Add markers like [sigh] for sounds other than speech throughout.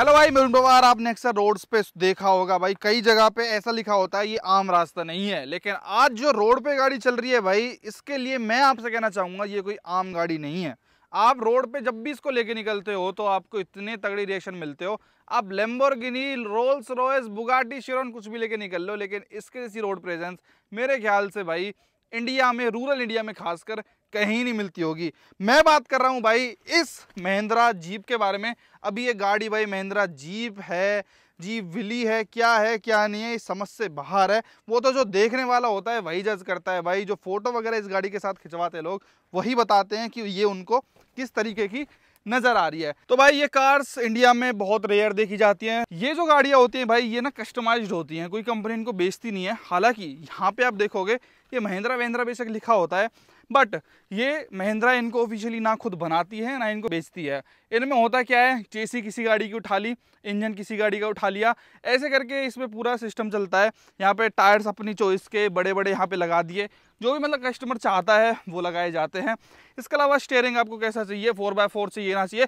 Hello भाई मैं पवार आपने अक्सर रोड्स पे देखा होगा भाई कई जगह पे ऐसा लिखा होता है ये आम रास्ता नहीं है लेकिन आज जो रोड पे गाड़ी चल रही है भाई इसके लिए मैं आपसे कहना चाहूँगा ये कोई आम गाड़ी नहीं है आप रोड पे जब भी इसको लेके निकलते हो तो आपको इतने तगड़ी रिएक्शन मिलते हो आप Lamborghini Rolls Royce Bugatti Chiron कुछ भी लेके निकल लो लेकिन इसके जैसी रोड प्रेजेंस मेरे ख्याल से भाई इंडिया में रूरल इंडिया में खासकर कहीं नहीं मिलती होगी मैं बात कर रहा हूँ भाई इस महिंद्रा जीप के बारे में अभी ये गाड़ी भाई महिंद्रा जीप है जी विली है क्या है क्या नहीं है इस समझ से बाहर है वो तो जो देखने वाला होता है वही जज करता है भाई जो फ़ोटो वगैरह इस गाड़ी के साथ खिंचवाते हैं लोग वही बताते हैं कि ये उनको किस तरीके की नज़र आ रही है तो भाई ये कार्स इंडिया में बहुत रेयर देखी जाती हैं ये जो गाड़ियाँ होती हैं भाई ये ना कस्टमाइज्ड होती हैं कोई कंपनी इनको बेचती नहीं है हालांकि यहाँ पे आप देखोगे ये महिंद्रा वहिंद्रा बेशक लिखा होता है बट ये महिंद्रा इनको ऑफिशियली ना खुद बनाती है ना इनको बेचती है इनमें होता क्या है चेसी किसी गाड़ी की उठा ली इंजन किसी गाड़ी का उठा लिया ऐसे करके इसमें पूरा सिस्टम चलता है यहाँ पे टायर्स अपनी चॉइस के बड़े बड़े यहाँ पे लगा दिए जो भी मतलब कस्टमर चाहता है वो लगाए जाते हैं इसके अलावा स्टेयरिंग आपको कैसा चाहिए फोर बाय फोर चाहिए ना चाहिए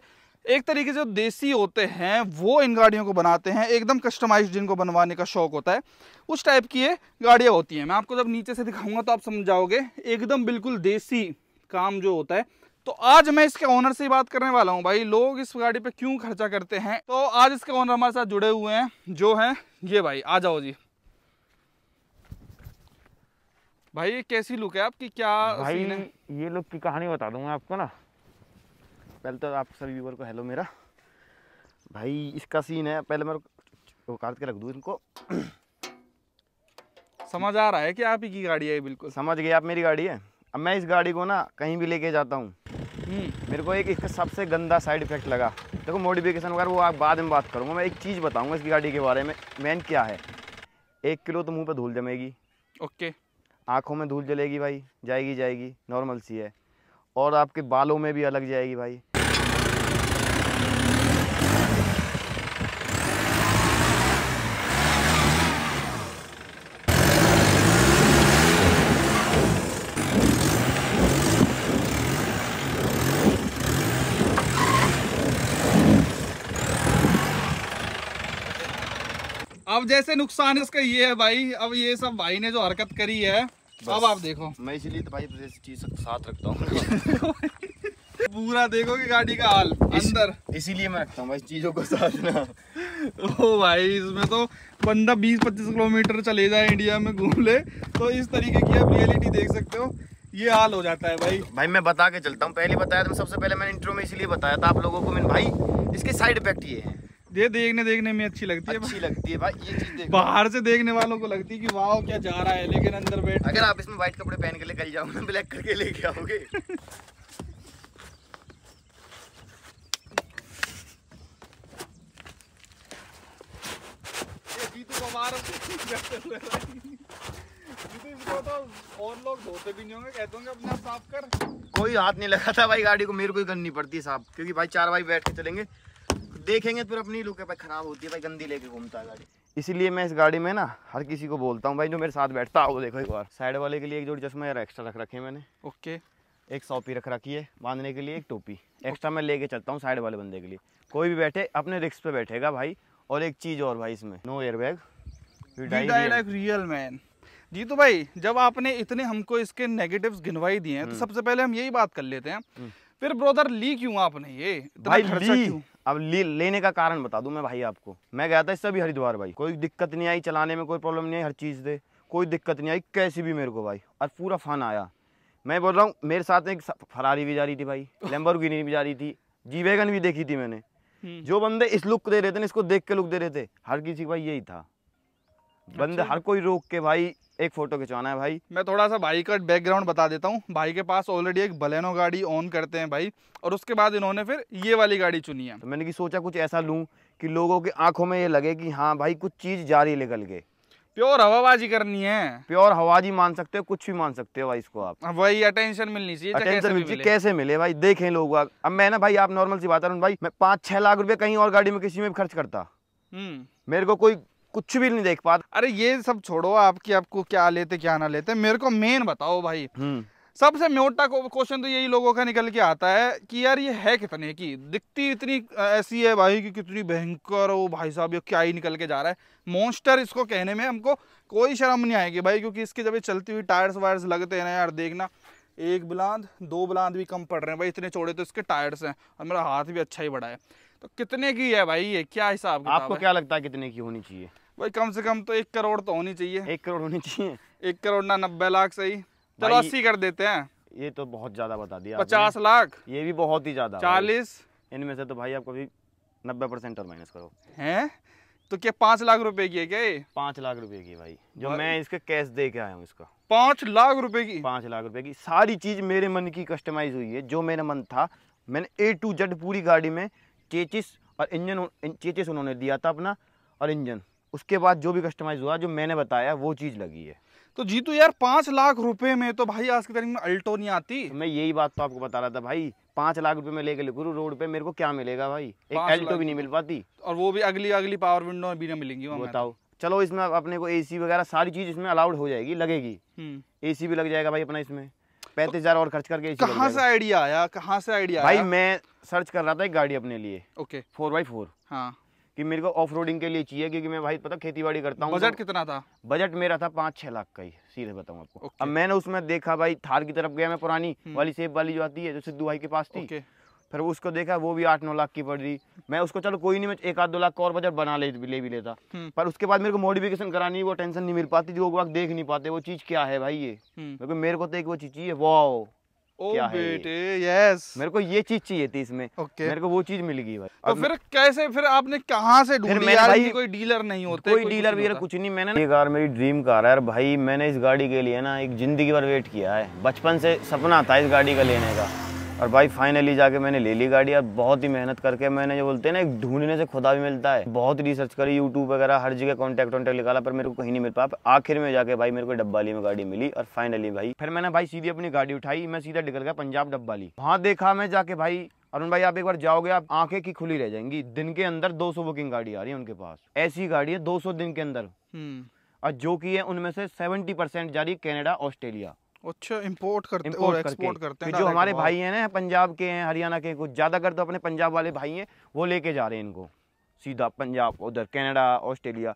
एक तरीके से जो देसी होते हैं वो इन गाड़ियों को बनाते हैं एकदम कस्टमाइज जिनको बनवाने का शौक होता है उस टाइप की ये गाड़ियाँ होती हैं मैं आपको जब नीचे से दिखाऊंगा तो आप समझ जाओगे एकदम बिल्कुल देसी काम जो होता है तो आज मैं इसके ओनर से ही बात करने वाला हूँ भाई लोग इस गाड़ी पे क्यों खर्चा करते हैं तो आज इसके ओनर हमारे साथ जुड़े हुए हैं जो हैं ये भाई आ जाओ जी भाई ये कैसी लुक है आपकी क्या भाई ये लुक की कहानी बता दूंगा आपको ना पहले तो आप सभी व्यूवर को हेलो मेरा भाई इसका सीन है पहले मैं वो काट के रख दूँ इनको समझ आ रहा है कि आप ही की गाड़ी है बिल्कुल समझ गए आप मेरी गाड़ी है अब मैं इस गाड़ी को ना कहीं भी लेके जाता हूँ हम्म। मेरे को एक इसका सबसे गंदा साइड इफेक्ट लगा देखो मॉडिफिकेशन वगैरह वो आप बाद में बात करूँगा मैं एक चीज़ बताऊँगा इसकी गाड़ी के बारे में मेन क्या है एक किलो तो मुँह पर धूल जमेगी ओके आँखों में धूल जलेगी भाई जाएगी जाएगी नॉर्मल सी है और आपके बालों में भी अलग जाएगी भाई अब जैसे नुकसान इसका ये है भाई अब ये सब भाई ने जो हरकत करी है अब आप देखो मैं इसलिए तो भाई चीज साथ रखता हूँ [laughs] पूरा देखो कि गाड़ी का हाल इस, अंदर इसीलिए मैं रखता हूँ भाई चीजों को साथ [laughs] ओ भाई इसमें तो बंदा 20-25 किलोमीटर चले जाए इंडिया में घूम ले तो इस तरीके की आप रियलिटी देख सकते हो ये हाल हो जाता है भाई भाई मैं बता के चलता हूँ पहले बताया था सबसे पहले मैंने इंटरव्यू में इसीलिए बताया था आप लोगों को मैंने भाई इसके साइड इफेक्ट ये है ये देखने देखने में अच्छी लगती है लगती है भाई ये चीज बाहर से देखने वालों को लगती है कि वाह क्या जा रहा है लेकिन अंदर बैठ अगर आप इसमें व्हाइट कपड़े पहन के लेकर जाओ जाओगे ब्लैक करके लेके आओगे [laughs] तो और लोग धोते भी नहीं होंगे कहते होंगे अपना साफ कर कोई हाथ नहीं लगा था भाई गाड़ी को मेरे को ही करनी पड़ती है साफ क्योंकि भाई चार भाई बैठ के चलेंगे देखेंगे फिर अपनी लुके पे खराब होती है भाई गंदी लेके घूमता है गाड़ी इसीलिए मैं इस गाड़ी में ना हर किसी को बोलता हूँ भाई जो मेरे साथ बैठता है वो देखो एक बार साइड वाले के लिए एक जोड़ी चश्मा यार एक्स्ट्रा रख रखे मैंने ओके एक सॉपी रख रखी है बांधने के लिए एक टोपी एक्स्ट्रा मैं लेके चलता हूँ साइड वाले बंदे के लिए कोई भी बैठे अपने रिक्स पे बैठेगा भाई और एक चीज़ और भाई इसमें no air bag real man जी तो भाई जब आपने इतने हमको इसके नेगेटिव्स गिनवाई दिए हैं तो हम्म। सबसे पहले हम यही बात कर लेते हैं हम्म। फिर ब्रदर ली क्यों आपने ये भाई ली अब ली, लेने का कारण बता दूं मैं भाई आपको मैं गया था इससे भी हरिद्वार भाई कोई दिक्कत नहीं आई चलाने में कोई प्रॉब्लम नहीं आई हर चीज़ दे कोई दिक्कत नहीं आई कैसी भी मेरे को भाई और पूरा फन आया मैं बोल रहा हूँ मेरे साथ एक फरारी भी जा रही थी भाई लेम्बर भी जा रही थी जी वैगन भी देखी थी मैंने हम्म। जो बंदे इस लुक दे रहे थे ना इसको देख के लुक दे रहे थे हर किसी का भाई यही था बंदे अच्छा। हर कोई रोक के भाई एक फोटो खिंचवाना है भाई मैं थोड़ा सा भाई का बैकग्राउंड बता देता हूँ भाई के पास ऑलरेडी एक बलेनो गाड़ी ऑन करते हैं भाई और उसके बाद इन्होंने फिर ये वाली गाड़ी चुनी है तो मैंने की सोचा कुछ ऐसा लूँ कि लोगों की आंखों में ये लगे कि हाँ भाई कुछ चीज़ जा रही निकल के प्योर हवाबाजी करनी है प्योर हवाजी मान सकते हो कुछ भी मान सकते हो भाई इसको आप हाँ, वही अटेंशन मिलनी चाहिए अटेंशन मिलनी चाहिए कैसे मिले भाई देखें लोग अब मैं ना भाई आप नॉर्मल सी बात कर भाई मैं पाँच छह लाख रुपए कहीं और गाड़ी में किसी में भी खर्च करता हम्म। मेरे को कोई कुछ भी नहीं देख पाता अरे ये सब छोड़ो आपकी आपको क्या लेते क्या ना लेते मेरे को मेन बताओ भाई हम्म। सबसे मोटा क्वेश्चन तो यही लोगों का निकल के आता है कि यार ये है कितने की दिखती इतनी ऐसी है भाई कि कितनी भयंकर वो भाई साहब ये क्या ही निकल के जा रहा है मॉन्स्टर इसको कहने में हमको कोई शर्म नहीं आएगी भाई क्योंकि इसकी जब ये चलती हुई टायर्स वायर्स लगते हैं ना यार देखना एक बुलांद दो बुलांद भी कम पड़ रहे हैं भाई इतने चौड़े तो इसके टायर्स हैं और मेरा हाथ भी अच्छा ही बड़ा है तो कितने की है भाई ये क्या हिसाब आपको क्या लगता है कितने की होनी चाहिए भाई कम से कम तो एक करोड़ तो होनी चाहिए एक करोड़ होनी चाहिए एक करोड़ ना नब्बे लाख सही चलो अस्सी कर देते हैं ये तो बहुत ज्यादा बता दिया पचास लाख ये भी बहुत ही ज्यादा चालीस इनमें से तो भाई आप कभी नब्बे परसेंट और माइनस करो है तो क्या पाँच लाख रुपए की है क्या ये पाँच लाख रुपए की भाई जो मैं इसका कैश दे के आया हूँ इसका पाँच लाख रुपए की पाँच लाख रुपए की सारी चीज मेरे मन की कस्टमाइज हुई है जो मेरा मन था मैंने ए टू जेड पूरी गाड़ी में चेचिस और इंजन चेचिस उन्होंने दिया था अपना और इंजन उसके बाद जो भी कस्टमाइज हुआ जो मैंने बताया वो चीज़ लगी है तो जीतू यार पांच लाख रुपए में तो भाई आज की तारीख में अल्टो नहीं आती तो मैं यही बात तो आपको बता रहा था भाई पांच लाख रुपए में लेके गुरु रोड पे मेरे को क्या मिलेगा भाई एक अल्टो भी नहीं मिल पाती और वो भी अगली अगली पावर विंडो भी ना मिलेंगी बताओ चलो इसमें अपने को एसी वगैरह सारी चीज इसमें अलाउड हो जाएगी लगेगी एसी हम्म। भी लग जाएगा भाई अपना इसमें पैंतीस हजार और खर्च करके कहाँ से आइडिया आया कहाँ से आइडिया भाई मैं सर्च कर रहा था एक गाड़ी अपने लिए ओके फोर बाई फोर हाँ कि मेरे को ऑफ रोडिंग के लिए चाहिए क्योंकि मैं भाई पता खेती बाड़ी करता हूँ बजट तो कितना था बजट मेरा था पाँच छह लाख का ही सीधे बताऊँ आपको अब मैंने उसमें देखा भाई थार की तरफ गया मैं पुरानी हम्म। वाली सेब वाली जो आती है जो सिद्धू भाई के पास थी फिर उसको देखा वो भी आठ नौ लाख की पड़ रही मैं उसको चलो कोई नहीं मैं एक आध दो लाख का और बजट बना ले, ले भी लेता हम्म। पर उसके बाद मेरे को मॉडिफिकेशन करानी वो टेंशन नहीं मिल पाती वो देख नहीं पाते वो चीज़ क्या है भाई ये हम्म। क्योंकि मेरे को तो एक वो चीज़ चाहिए वो क्या बेटे यस मेरे को ये चीज चाहिए थी इसमें ओके मेरे को वो चीज मिल गई भाई तो फिर कैसे फिर आपने कहाँ से ढूंढी यार भाई कोई डीलर नहीं होते कोई, कोई डीलर वगैरह कुछ नहीं मैंने ये कार मेरी ड्रीम कार है यार भाई मैंने इस गाड़ी के लिए ना एक जिंदगी भर वेट किया है बचपन से सपना था इस गाड़ी का लेने का और भाई फाइनली जाके मैंने ले ली गाड़ी और बहुत ही मेहनत करके मैंने जो बोलते हैं ना एक ढूंढने से खुदा भी मिलता है बहुत रिसर्च करी यूट्यूब वगैरह हर जगह कॉन्टैक्ट वॉन्टैक्ट निकाला पर मेरे को कहीं नहीं मिल पाया आखिर में जाके भाई मेरे को डब्बाली में गाड़ी मिली और फाइनली भाई फिर मैंने भाई सीधी अपनी गाड़ी उठाई मैं सीधा निकल गया पंजाब डब्बाली वहाँ देखा मैं जाके भाई अरुण भाई आप एक बार जाओगे आप आंखें की खुली रह जाएंगी दिन के अंदर 200 बुकिंग गाड़ी आ रही है उनके पास ऐसी गाड़ी है 200 दिन के अंदर हम्म। और जो की है उनमें से 70 परसेंट जा रही है कैनेडा ऑस्ट्रेलिया अच्छा इम्पोर्ट करते इम्पोर्ट और एक्सपोर्ट करते हैं जो हमारे भाई हैं ना पंजाब के हैं हरियाणा के कुछ ज़्यादातर तो अपने पंजाब वाले भाई हैं वो लेके जा रहे हैं इनको सीधा पंजाब उधर कनाडा ऑस्ट्रेलिया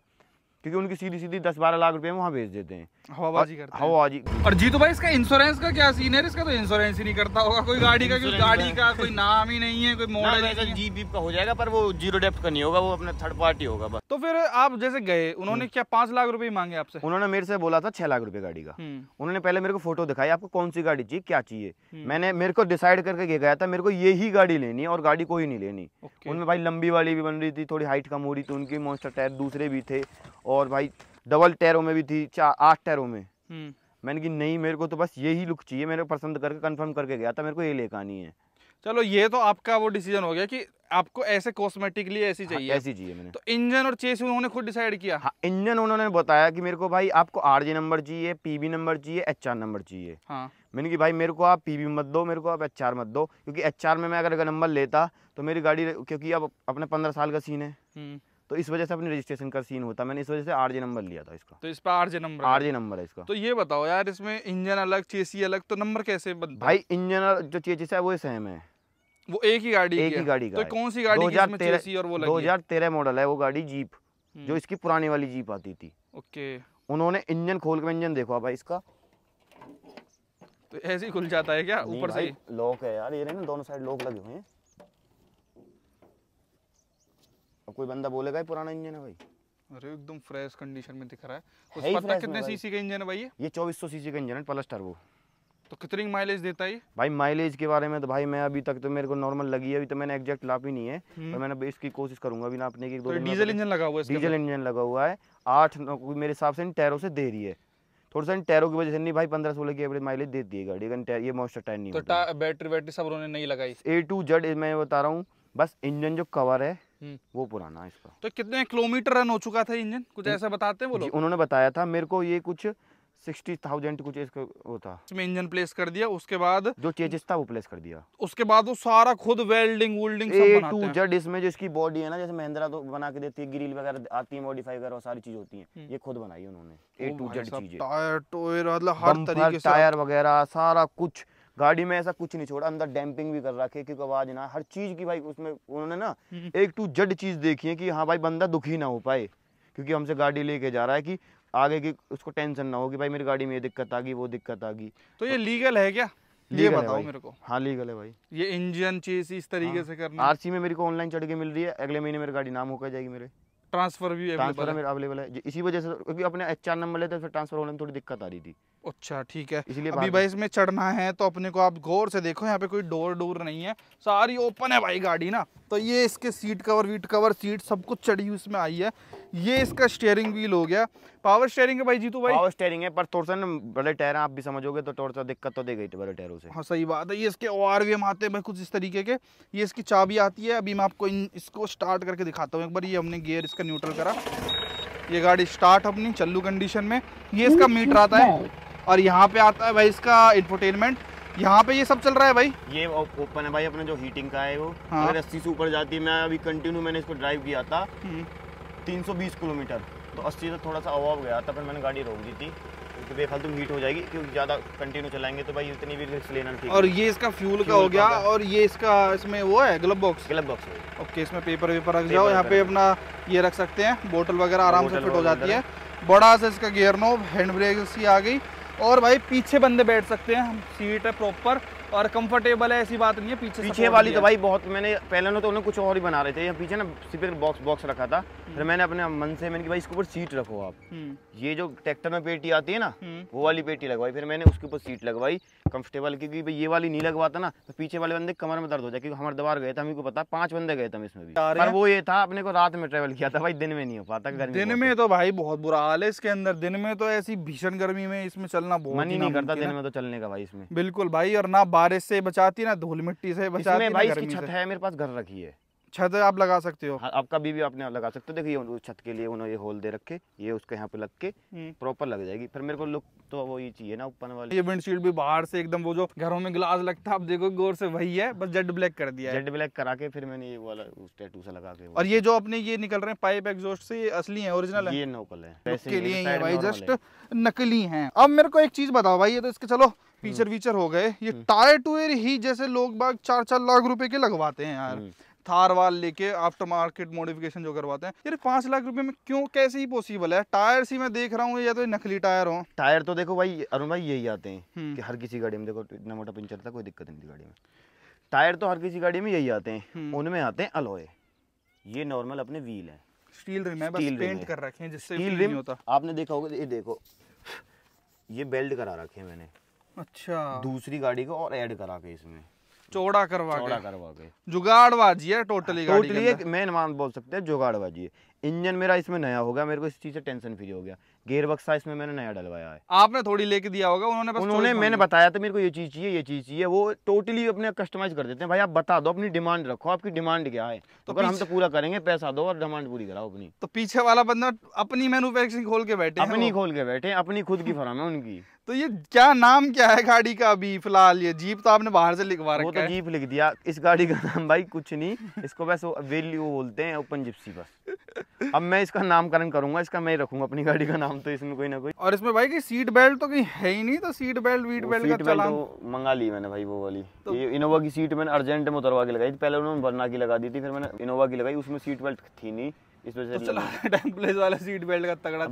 क्योंकि उनकी सीधी सीधी दस बारह लाख रुपए वहाँ भेज देते हैं हवाबाजी करते हवाबाजी और जीतू भाई इसका इंश्योरेंस का क्या सीन है इसका तो इंश्योरेंस ही नहीं करता होगा कोई गाड़ी का क्योंकि गाड़ी का कोई नाम ही नहीं है कोई मॉडल जीप बीप का हो जाएगा पर वो जीरो डेप्थ का नहीं होगा वो अपने थर्ड पार्टी होगा बस तो फिर आप जैसे गए उन्होंने हम्म। क्या पांच लाख रुपए मांगे आपसे उन्होंने मेरे से बोला था छह लाख रुपए गाड़ी का हम्म। उन्होंने पहले मेरे को फोटो दिखाई आपको कौन सी गाड़ी चाहिए क्या चाहिए हम्म। मैंने मेरे को डिसाइड करके गया था मेरे को ये ही गाड़ी लेनी है और गाड़ी कोई नहीं लेनी उनमें भाई लंबी वाली भी बन रही थी थोड़ी हाइट कम हो रही थी उनकी मॉन्स्टर टायर दूसरे भी थे और और भाई डबल टैरों में भी थी चार आठ टैरों में हम्म। मैंने कि नहीं मेरे को तो बस यही लुक चाहिए मेरे को पसंद करके कंफर्म करके गया था मेरे को ये लेकर आनी है चलो ये तो आपका वो डिसीजन हो गया कि आपको ऐसे कॉस्मेटिकली ऐसी हाँ, चाहिए ऐसी चाहिए मैंने तो इंजन और चेस उन्होंने खुद डिसाइड किया हाँ, इंजन उन्होंने बताया कि मेरे को भाई आपको आरजे नंबर चाहिए पीबी नंबर चाहिए एच नंबर चाहिए हाँ। मैंने कि भाई मेरे को आप पीबी मत दो मेरे को आप एच मत दो क्योंकि एच में मैं अगर नंबर लेता तो मेरी गाड़ी क्योंकि अब अपने पंद्रह साल का सीन है हम्म। तो इस वजह से अपनी रजिस्ट्रेशन का सीन होता मैंने इस वजह से आर नंबर लिया था इसका तो इस पर आर नंबर आर नंबर है इसका तो ये बताओ यार इसमें इंजन अलग चेसी अलग तो नंबर कैसे बनता भाई इंजन जो चेचिस है वो सेम है वो एक ही गाड़ी एक ही गाड़ी का तो कौन सी गाड़ी हजार तेरह और वो दो हजार तेरह मॉडल है वो गाड़ी जीप जो हम्म। इसकी पुरानी वाली जीप आती थी ओके उन्होंने इंजन खोल के इंजन देखो भाई इसका तो ऐसे ही खुल जाता है क्या ऊपर से लॉक है यार ये ना दोनों साइड लॉक लगे हुए हैं और कोई बंदा बोलेगा ही पुराना इंजन है भाई अरे एकदम फ्रेश कंडीशन में दिख रहा है उस है पता कितने सीसी का इंजन है भाई ये 2400 सीसी का इंजन है प्लस टर्बो तो कितनी माइलेज देता है भाई माइलेज के बारे में तो भाई मैं अभी तक तो मेरे को नॉर्मल लगी है अभी तो मैंने एग्जैक्ट लाप ही नहीं है हम्म। पर मैंने की कोशिश करूंगा अभी नापने की एक तो डीजल इंजन लगा हुआ है डीजल इंजन लगा हुआ है आठ मेरे हिसाब से इन टैरों से दे रही है थोड़ा सा इन टैरों की वजह से नहीं भाई पंद्रह सोलह की एवरेज माइलेज दे दी है गाड़ी अगर ये मॉन्स्टर टायर नहीं बैटरी तो बैटरी सब उन्होंने नहीं लगाई ए टू जेड मैं बता रहा हूँ बस इंजन जो कवर है हम्म। वो पुराना है इसका तो कितने किलोमीटर रन हो चुका था इंजन कुछ ऐसा बताते हैं वो लोग उन्होंने बताया था मेरे को ये कुछ सिक्सटी थाउजेंड कुछ इसका वो था इसमें इंजन प्लेस कर दिया उसके बाद जो चेजेस था वो प्लेस कर दिया उसके बाद वो सारा खुद welding welding A to Z इसमें जो इसकी बॉडी है ना जैसे महिंद्रा तो बना के देती है ग्रिल वगैरह आती है मॉडिफाई वगैरह सारी चीज होती है हम्म। ये खुद बनाई उन्होंने ए टू जेड चीजें टायर मतलब टायर वगैरह सारा कुछ गाड़ी में ऐसा कुछ नहीं छोड़ा अंदर डैम्पिंग भी कर रखे क्योंकि आवाज ना हर चीज की भाई उसमें उन्होंने ना हम्म। एक टू जड चीज देखी है कि हाँ भाई बंदा दुखी ना हो पाए क्योंकि हमसे गाड़ी लेके जा रहा है कि आगे की उसको टेंशन ना हो कि भाई मेरी गाड़ी में ये दिक्कत आ गई वो दिक्कत आ गई तो ये लीगल है क्या ये बताओ मेरे को हाँ लीगल है भाई ये इंजन चीज इस तरीके हाँ। से करना आरसी में मेरे को ऑनलाइन चढ़ के मिल रही है अगले महीने मेरी गाड़ी नाम होकर जाएगी मेरे ट्रांसफर भी ट्रांसफर मेरा अवेलेबल है इसी वजह से तो, क्योंकि अपने एच आर नंबर लेते फिर ट्रांसफर होने में थोड़ी दिक्कत आ रही थी अच्छा ठीक है इसलिए अभी भाई इसमें चढ़ना है तो अपने को आप गौर से देखो यहाँ पे कोई डोर डोर नहीं है सारी ओपन है भाई गाड़ी ना तो ये इसके सीट कवर वीट कवर सीट सब कुछ चढ़ी उसमें आई है ये इसका स्टेयरिंग व्हील हो गया पावर स्टेयरिंग है भाई जी तो भाई पावर स्टेयरिंग है पर थोड़ा टोर्सन बड़े टायर आप भी समझोगे तो थोड़ा सा दिक्कत तो दे गई थी बड़े टायरों से हाँ सही बात है ये इसके ओ आर वी एम आते हैं कुछ इस तरीके के ये इसकी चाबी आती है अभी मैं आपको इन इसको स्टार्ट करके दिखाता हूँ एक बार ये हमने गियर इसका न्यूट्रल करा ये गाड़ी स्टार्ट अपनी चल्लू कंडीशन में ये इसका मीटर आता है और यहाँ पे आता है भाई इसका इंफोटेनमेंट यहाँ पे ये सब चल रहा है भाई ये ओपन है भाई अपने जो हीटिंग का है वो हाँ। अगर अस्सी से ऊपर जाती है मैं अभी कंटिन्यू मैंने इसको ड्राइव किया था हम्म। 320 किलोमीटर तो 80 से थोड़ा सा अवाव गया था फिर मैंने गाड़ी रोक दी थी क्योंकि बेफालतू हीट हो जाएगी क्योंकि ज़्यादा कंटिन्यू चलाएंगे तो भाई इतनी भी रिस्क लेना ठीक और ये इसका फ्यूल का हो गया और ये इसका इसमें वो है glove box glove box okay इसमें पेपर वेपर रख जाओ यहाँ पे अपना ये रख सकते हैं बोटल वगैरह हाँ, आराम से फिट हो जाती है बड़ा सा इसका गेयर नोब हैंड ब्रेक सी आ गई और भाई पीछे बंदे बैठ सकते हैं हम सीट है प्रॉपर और कंफर्टेबल है ऐसी बात नहीं है पीछे पीछे वाली तो भाई बहुत मैंने पहले ना तो उन्हें कुछ और ही बना रहे थे पीछे ना सिर्फ बॉक्स बॉक्स रखा था हम्म। फिर मैंने अपने मन से मैंने भाई इसके ऊपर सीट रखो आप हम्म। ये जो ट्रैक्टर में पेटी आती है ना हम्म। वो वाली पेटी लगवाई फिर मैंने उसके ऊपर सीट लगवाई कंफर्टेबल क्योंकि ये वाली नहीं लगवाता ना तो पीछे वाले बंदे कमर में दर्द हो जाए क्योंकि हमारे दबार गए थे हमको पता पांच बंदे गए थे इसमें भी पर वो ये था अपने को रात में ट्रेवल किया था भाई दिन में नहीं हो पाता गर्मी दिन में तो भाई बहुत बुरा हाल है इसके अंदर दिन में तो ऐसी भीषण गर्मी में इसमें चलना बहुत मन ही नहीं करता दिन में तो चलने का भाई इसमें बिल्कुल भाई और ना बारिश से बचाती है ना धूल मिट्टी से बचाती भाई इसकी छत है मेरे पास घर रखी है छत आप लगा सकते हो हाँ, आपका बीबी आपने लगा सकते हो देखिए छत के लिए उन्होंने ये होल दे रखे ये उसके यहाँ पे लग के प्रॉपर हम्म। लग जाएगी फिर मेरे को लुक तो वो ये चाहिए ना ऊपर वाले ये विंडशील्ड भी बाहर से एकदम वो जो घरों में ग्लास लगता है आप देखो गौर से वही है बस जेड ब्लैक कर दिया जेड ब्लैक करा के फिर मैंने ये वाला उस टैटू से लगा के और ये जो अपने ये निकल रहे हैं पाइप एग्जोस्ट से असली है ओरिजिनल ये नकल है के लिए है भाई जस्ट नकली है अब मेरे को एक चीज बताओ भाई ये तो इसके चलो फीचर हम्म। वीचर हो गए ये टायर हम्म। टूर ही जैसे लोग बाग चार चार लाख रुपए के लगवाते हैं यार थार वाल लेके आफ्टर मार्केट मॉडिफिकेशन जो करवाते हैं यार पांच लाख रुपए में क्यों कैसे ही पॉसिबल है टायर सी मैं देख रहा हूँ या तो नकली टायर हो टायर तो देखो भाई अरुण भाई यही आते हैं हम्म। कि हर किसी गाड़ी में देखो इतना मोटा पंचर था कोई दिक्कत नहीं थी गाड़ी में टायर तो हर किसी गाड़ी में यही आते हैं हम्म। उनमें आते हैं अलोए ये नॉर्मल अपने व्हील है स्टील रिम है स्टील पेंट कर रखे हैं जिससे स्टील रिम होता आपने देखा होगा ये देखो ये बेल्ट करा रखे हैं मैंने अच्छा दूसरी गाड़ी को और ऐड करा के इसमें चौड़ा करवा चौड़ा करवा के जुगाड़बाजी है टोटली हाँ, टोटली एक मेन मान बोल सकते हैं जुगाड़बाजी है इंजन मेरा इसमें नया हो गया मेरे को इस चीज से टेंशन फ्री हो गया गेयर बक्सा इसमें मैंने नया डलवाया है आपने थोड़ी लेके दिया होगा उन्होंने बस उन्होंने मैंने बताया था मेरे को ये चीज चाहिए ये चीज चाहिए वो टोटली अपने कस्टमाइज कर देते हैं भाई आप बता दो अपनी डिमांड रखो आपकी डिमांड क्या है तो अगर हम तो पूरा करेंगे पैसा दो और डिमांड पूरी कराओ अपनी तो पीछे वाला बंदा अपनी मैनुफेक्चरिंग खोल के बैठे अपनी खोल के बैठे अपनी खुद की फर्म है उनकी तो ये क्या नाम क्या है गाड़ी का अभी फिलहाल ये जीप तो आपने बाहर से लिखवा रखा वो तो जीप लिख दिया इस गाड़ी का नाम भाई कुछ नहीं इसको बस वेल्यू बोलते हैं ओपन जिप्सी बस अब मैं इसका नामकरण करूंगा इसका मैं रखूंगा अपनी गाड़ी का नाम तो इसमें कोई ना कोई और इसमें भाई की सीट बेल्ट तो कहीं है ही नहीं तो सीट बेल्ट वीट बेल्ट सीट बेल्ट तो मंगा ली मैंने भाई वो वाली तो इनोवा की सीट मैंने अर्जेंट में उतरवा के लगाई पहले उन्होंने वरना की लगा दी थी फिर मैंने इनोवा की लगाई उसमें सीट बेल्ट थी नहीं इस वजह से तो वाला सीट बेल्ट का तगड़ा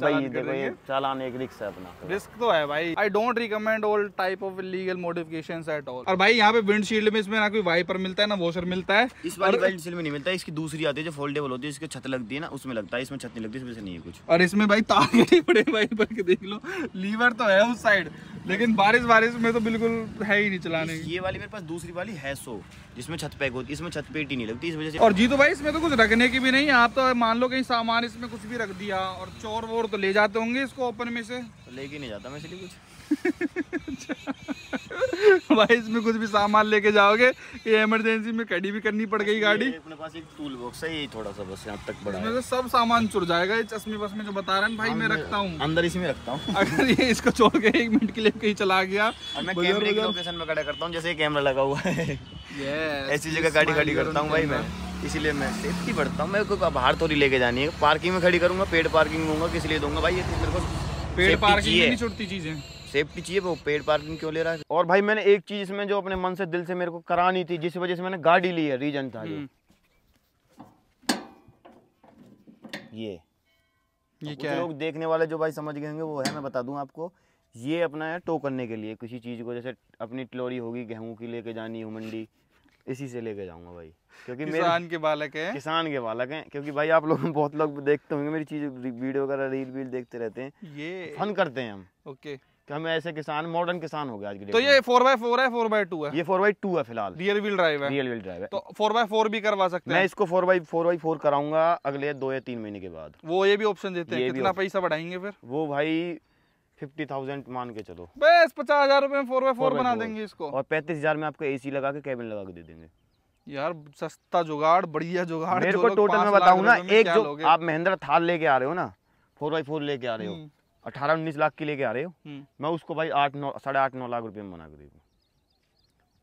चालान एक रिस्क है अपना रिस्क तो है भाई I don't recommend all type of modifications at all और भाई पे विंडशील्ड में इसमें ना कोई वाइपर मिलता है ना वॉशर मिलता है इस वाली विंडशील्ड में नहीं मिलता इसकी दूसरी आती है जो फोल्डेबल होती है छत लगती है ना उसमें लगता है इसमें छत नहीं लगती नहीं है कुछ और इसमें भाई पड़े देख लो लीवर तो है उस साइड लेकिन बारिश बारिश में तो बिल्कुल है ही नहीं चलाने ये वाली मेरे पास दूसरी वाली है सो जिसमें छत पैक होती है इसमें छत पेटी नहीं लगती इस वजह से और जी तो भाई इसमें तो कुछ रखने की भी नहीं आप तो मान लो लो कहीं सामान इसमें कुछ भी रख दिया और चोर वोर तो ले जाते होंगे इसको ओपन में से तो लेके नहीं जाता मैं इसलिए कुछ [laughs] भाई इसमें कुछ भी सामान लेके जाओगे ये इमरजेंसी में कड़ी भी करनी पड़ गई गाड़ी अपने पास एक टूल बॉक्स है यही थोड़ा सा बस यहाँ तक बड़ा इसमें सब सामान चुर जाएगा ये चश्मे बस में जो बता रहे हैं भाई हाँ, मैं रखता हूँ अंदर इसमें रखता हूँ [laughs] अगर ये इसको छोड़ के एक मिनट के लिए कहीं चला गया खड़ा करता हूँ जैसे कैमरा लगा हुआ है [laughs] ऐसी जगह गाड़ी खड़ी करता हूँ भाई मैं इसीलिए मैं सेफ्टी बढ़ता हूँ मेरे को बाहर थोड़ी लेके जानी है पार्किंग में खड़ी करूंगा पेड पार्किंग दूंगा किस लिए दूंगा भाई ये तो मेरे को पेड पार्किंग नहीं छुटती चीज़ें सेफ्टी चाहिए वो पेड पार्किंग क्यों ले रहा है और भाई मैंने एक चीज़ इसमें जो अपने मन से दिल से मेरे को करानी थी जिस वजह से मैंने गाड़ी ली है रीजन था ये हम्म। ये क्या है? लोग देखने वाले जो भाई समझ गए होंगे वो है मैं बता दूं आपको ये अपना है टो करने के लिए किसी चीज़ को जैसे अपनी टलोरी होगी गेहूं की लेके जानी हो मंडी इसी से लेके जाऊंगा भाई क्योंकि किसान के बालक है किसान के बालक हैं क्योंकि भाई आप लोग बहुत लोग देखते होंगे मेरी चीज वीडियो वगैरह रील वील देखते रहते हैं ये फन करते हैं हम ओके हम ऐसे किसान मॉडर्न किसान हो गए आज के तो ये फोर बाई फोर है फोर बाई टू है ये फोर बाई टू है फिलहाल रियल व्हील ड्राइव है रियल व्हील ड्राइव है तो फोर बाई फोर भी करवा सकते हैं मैं इसको four by four by four कराऊंगा अगले दो या तीन महीने के बाद वो ये भी ऑप्शन देते हैं कितना पैसा बढ़ाएंगे फिर वो भाई फिफ्टी थाउजेंड मान के चलो बस पचास हजार रुपए में फोर फोर बना देंगे इसको और पैंतीस हजार में आपको एसी लगा के लगा के दे देंगे यार सस्ता जुगाड़ बढ़िया जुगाड़ मेरे को टोटल में ना एक जो आप महिंद्रा थार लेके आ रहे हो ना फोर बाई फोर लेके आ रहे हो हम्म। अठारह उन्नीस लाख की लेके आ रहे हो हम्म। मैं उसको भाई आठ नौ साढ़े आठ नौ लाख रुपए में बना के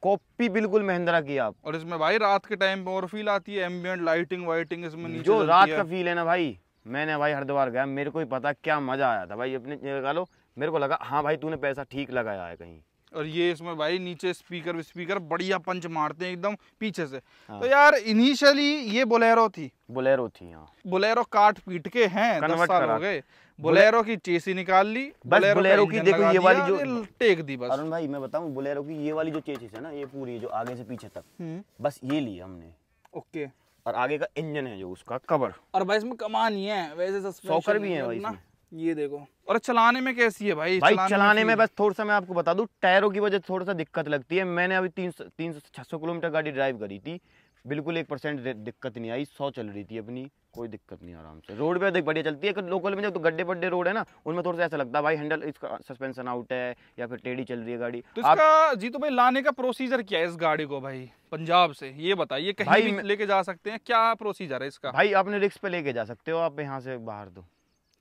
कॉपी बिल्कुल महिंद्रा की आप और इसमें भाई रात के टाइम और फील आती है एम्बियंट लाइटिंग वाइटिंग इसमें जो रात का फील है ना भाई मैंने भाई हरिद्वार गया मेरे को ही पता क्या मजा आया था भाई अपने लो मेरे को लगा हाँ भाई तूने पैसा ठीक लगाया है कहीं और ये इसमें भाई नीचे स्पीकर स्पीकर बढ़िया पंच मारते हैं एकदम पीछे से हाँ। तो यार इनिशियली ये बोलेरो थी बोलेरो थी हाँ बोलेरो काट पीट के हैं दस साल हो गए बोलेरो की चेसी निकाल ली बस बोलेरो की देखो ये वाली जो टेक दी बस अरुण भाई मैं बताऊं बोलेरो की ये वाली जो चेसिस है ना ये पूरी जो आगे से पीछे तक हम्म। बस ये ली हमने ओके और आगे का इंजन है जो उसका कवर और भाई इसमें कमान ही है वैसे सस्पेंशन भी है भाई इसमें ये देखो और चलाने में कैसी है भाई भाई चलाने, चलाने में, में बस थोड़ा सा मैं आपको बता दूं टायरों की वजह से थोड़ा सा दिक्कत लगती है मैंने अभी तीन सौ तीन सौ छह सौ किलोमीटर गाड़ी ड्राइव करी थी बिल्कुल एक परसेंट दिक्कत नहीं आई सौ चल रही थी अपनी कोई दिक्कत नहीं आराम से रोड पे अधिक बढ़िया चलती है लोकल में जब तो गड्ढे पड्डे रोड है ना उनमें थोड़ा सा ऐसा लगता है भाई हैंडल इसका सस्पेंशन आउट है या फिर टेढ़ी चल रही है गाड़ी तो इसका आप... जी तो भाई लाने का प्रोसीजर क्या है इस गाड़ी को भाई पंजाब से ये बताइए कहीं लेके जा सकते हैं क्या प्रोसीजर है इसका भाई आपने रिक्स पे लेके जा सकते हो आप यहाँ से बाहर दो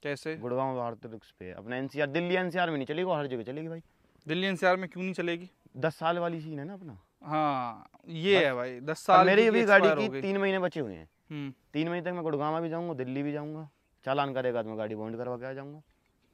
कैसे गुड़गांव भारत रिक्स पे अपना एनसीआर दिल्ली एनसीआर में नहीं चलेगी हर जगह चलेगी भाई दिल्ली एनसीआर में क्यों नहीं चलेगी दस साल वाली सीन है ना अपना हाँ ये है भाई दस साल मेरी अभी गाड़ी की तीन महीने बचे हुए हैं हम्म। तीन महीने तक मैं गुड़गांव भी जाऊंगा दिल्ली भी जाऊंगा चालान करेगा तो मैं गाड़ी बॉन्ड करवा के आ जाऊंगा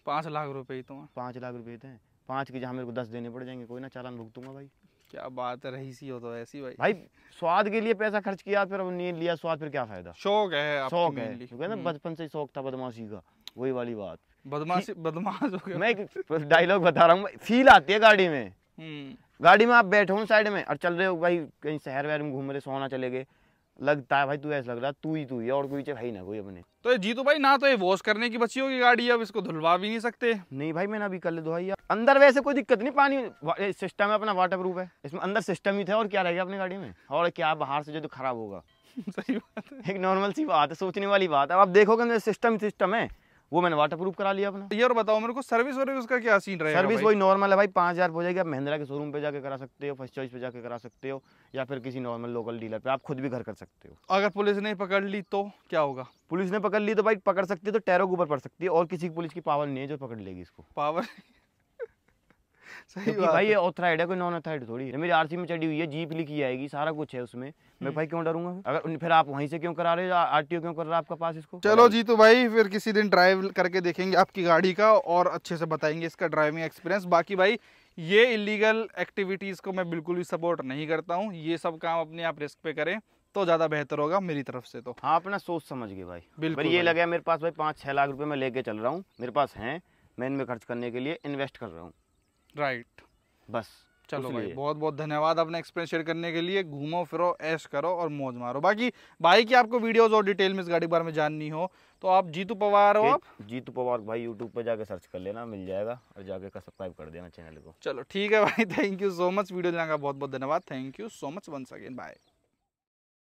पाँच लाख रुपए ही तो पाँच लाख रुपए थे तो पाँच की जहाँ मेरे को दस देने पड़ जाएंगे कोई ना चालान भुगतूंगा भाई क्या बात है रही सी हो तो ऐसी भाई भाई स्वाद के लिए पैसा खर्च किया फिर नहीं लिया स्वाद फिर क्या फायदा शौक है शौक है ना हम्म। बचपन से शौक था बदमाशी का वही वाली बात बदमाश बदमाश हो गया मैं डायलॉग बता रहा हूँ फील आती है गाड़ी में हम्म। गाड़ी में आप बैठे हो साइड में और चल रहे हो भाई कहीं शहर वहर में घूम रहे सोना चले गए लगता है भाई तू ऐसा लग रहा तू ही तू ही और कोई भाई ना कोई अपने तो जीतू भाई ना तो ये वॉश करने की बची होगी गाड़ी अब इसको धुलवा भी नहीं सकते नहीं भाई मैंने अभी कल धोई अंदर वैसे कोई दिक्कत नहीं पानी सिस्टम है अपना वाटर प्रूफ है इसमें अंदर सिस्टम ही था और क्या रहेगा अपनी गाड़ी में और क्या बाहर से जो तो खराब होगा [laughs] सही बात है एक नॉर्मल सी बात है सोचने वाली बात है आप देखोगे सिस्टम सिस्टम है वो मैंने वाटर प्रूफ करा लिया अपना ये और बताओ मेरे को सर्विस वर्विस का क्या सीन है सर्विस वही नॉर्मल है भाई पाँच हज़ार हो जाएगी आप महिंद्रा के शोरूम पे जाके करा सकते हो फर्स्ट चॉइस पे जाके करा सकते हो या फिर किसी नॉर्मल लोकल डीलर पे आप खुद भी घर कर सकते हो अगर पुलिस ने पकड़ ली तो क्या होगा पुलिस ने पकड़ ली तो भाई पकड़ सकती है तो टैरों के ऊपर पड़ सकती है और किसी पुलिस की पावर नहीं है जो पकड़ लेगी इसको पावर सही बात भाई ये ऑथराइड है कोई नॉन ऑथराइड थोड़ी है मेरी आरसी में चढ़ी हुई है जीप लिखी आएगी सारा कुछ है उसमें मैं हम्म। भाई क्यों डरूंगा अगर फिर आप वहीं से क्यों करा रहे आरटीओ क्यों कर रहा है आपका पास इसको चलो जी तो भाई फिर किसी दिन ड्राइव करके देखेंगे आपकी गाड़ी का और अच्छे से बताएंगे इसका ड्राइविंग एक्सपीरियंस बाकी भाई ये इलीगल एक्टिविटीज़ को मैं बिल्कुल भी सपोर्ट नहीं करता हूँ ये सब काम अपने आप रिस्क पे करें तो ज़्यादा बेहतर होगा मेरी तरफ से तो हाँ अपना सोच समझ गए भाई बिल्कुल ये लगा मेरे पास भाई पाँच छह लाख रुपए मैं लेके चल रहा हूँ मेरे पास हैं मैं इनमें खर्च करने के लिए इन्वेस्ट कर रहा हूँ राइट बस चलो भाई बहुत बहुत धन्यवाद अपना एक्सपीरियंस शेयर करने के लिए घूमो फिरो ऐश करो और मौज मारो बाकी भाई की आपको वीडियोस और डिटेल में इस गाड़ी के बारे में जाननी हो तो आप जीतू पवार हो आप जीतू पवार भाई यूट्यूब पर जाके सर्च कर लेना मिल जाएगा और जाके का सब्सक्राइब कर देना चैनल को चलो ठीक है भाई thank you so much video का बहुत बहुत धन्यवाद thank you so much once again bye